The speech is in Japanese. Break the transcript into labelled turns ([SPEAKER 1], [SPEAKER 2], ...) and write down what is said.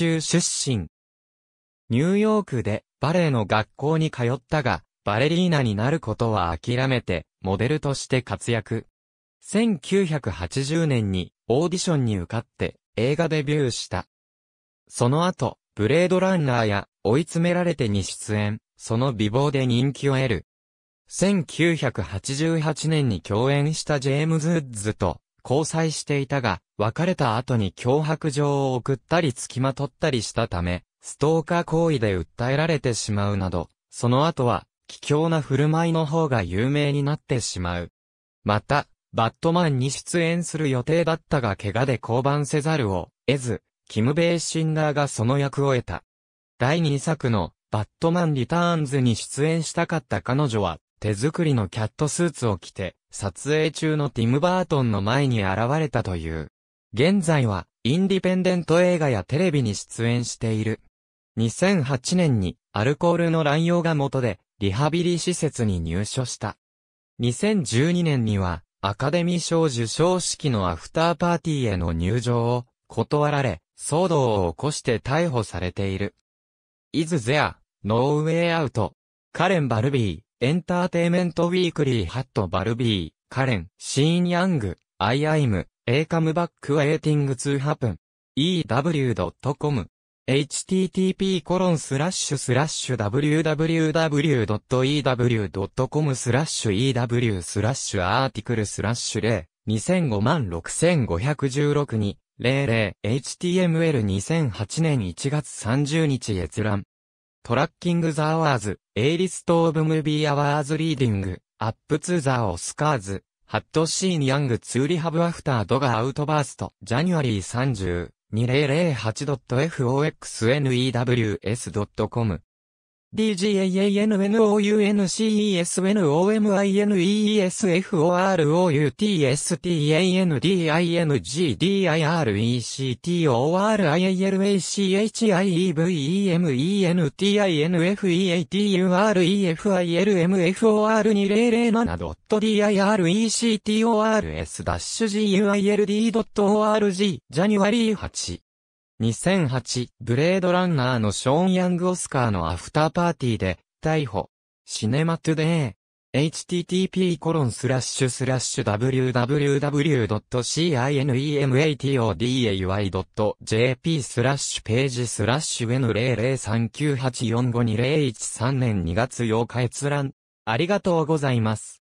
[SPEAKER 1] 中出身。ニューヨークでバレエの学校に通ったが、バレリーナになることは諦めて、モデルとして活躍。1980年にオーディションに受かって映画デビューした。その後、ブレードランナーや追い詰められてに出演、その美貌で人気を得る。1988年に共演したジェームズ・ウッズと交際していたが、別れた後に脅迫状を送ったり付きまとったりしたため、ストーカー行為で訴えられてしまうなど、その後は、卑怯な振る舞いの方が有名になってしまう。また、バットマンに出演する予定だったが怪我で降板せざるを得ず、キム・ベイシンガーがその役を得た。第2作のバットマン・リターンズに出演したかった彼女は手作りのキャットスーツを着て撮影中のティム・バートンの前に現れたという。現在は、インディペンデント映画やテレビに出演している。2008年に、アルコールの乱用が元で、リハビリ施設に入所した。2012年には、アカデミー賞受賞式のアフターパーティーへの入場を断られ、騒動を起こして逮捕されている。イズ・ゼア、ノーウェイ・アウト、カレン・バルビー、エンターテイメントウィークリーハットバルビー、カレン、シーンヤング、アイアイム、エーカムバックウェイティングツーハプン、ew.com、http コロンスラッシュスラッシュ www.ew.com スラッシュ ew スラッシュアーティクルスラッシュ0、2005万6516に、00、html2008 年1月30日閲覧。トラッキングザアワーズ、エイリストオブムービーアワーズリーディング、アップツーザーオスカーズ、ハットシーンヤングツーリハブアフタードガアウトバースト、ジャニュアリー30。2008.foxnews.com d a g o l n n i l m f i s m f i l m f i m f i l m f i l m f i l m f i l m f i l m i l m c i l m i l m i l m f i l i l f i t m r i f i l m f i l m f i l f i l m f i f i l m f i r m i l m l i l m f i i l m f i l m f i l 2008、ブレードランナーのショーン・ヤング・オスカーのアフターパーティーで、逮捕。シネマトゥデイ。http コロンスラッシュスラッシュ w w w c i n e m a t o d a y j p スラッシュページスラッシュ N00398452013 年2月8日閲覧。ありがとうございます。